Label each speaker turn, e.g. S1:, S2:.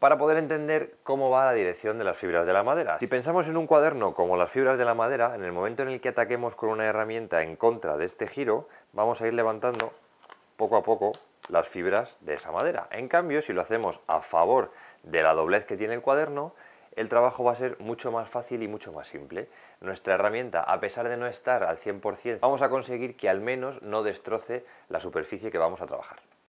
S1: para poder entender cómo va la dirección de las fibras de la madera. Si pensamos en un cuaderno como las fibras de la madera, en el momento en el que ataquemos con una herramienta en contra de este giro, vamos a ir levantando poco a poco las fibras de esa madera. En cambio, si lo hacemos a favor de la doblez que tiene el cuaderno, el trabajo va a ser mucho más fácil y mucho más simple. Nuestra herramienta, a pesar de no estar al 100%, vamos a conseguir que al menos no destroce la superficie que vamos a trabajar.